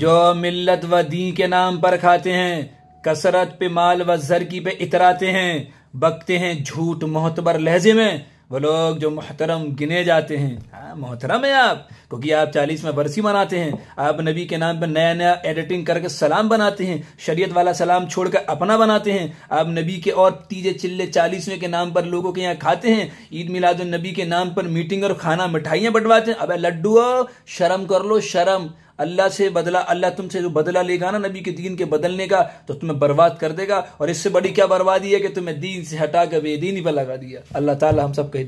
जो मिल्लत व दी के नाम पर खाते हैं कसरत पे माल व जरकी पे इतराते हैं बकते हैं झूठ मोहतबर लहजे में वो लोग जो मोहतरम गिने जाते हैं मोहतरम है आप क्योंकि आप चालीसवें बरसी मनाते हैं आप नबी के नाम पर नया नया एडिटिंग करके सलाम बनाते हैं शरीयत वाला सलाम छोड़कर अपना बनाते हैं आप नबी के और तीजे चिल्ले चालीसवें के नाम पर लोगों के यहाँ खाते हैं ईद मिलाद नबी के नाम पर मीटिंग और खाना मिठाइयाँ बंटवाते हैं अब लड्डू शर्म कर लो शर्म अल्लाह से बदला अल्लाह तुमसे जो बदला लेगा ना नबी के दीन के बदलने का तो तुम्हें बर्बाद कर देगा और इससे बड़ी क्या बर्बादी है कि तुम्हें दीन से हटा कर बेदीनी पर लगा दिया अल्लाह ताला हम सब कह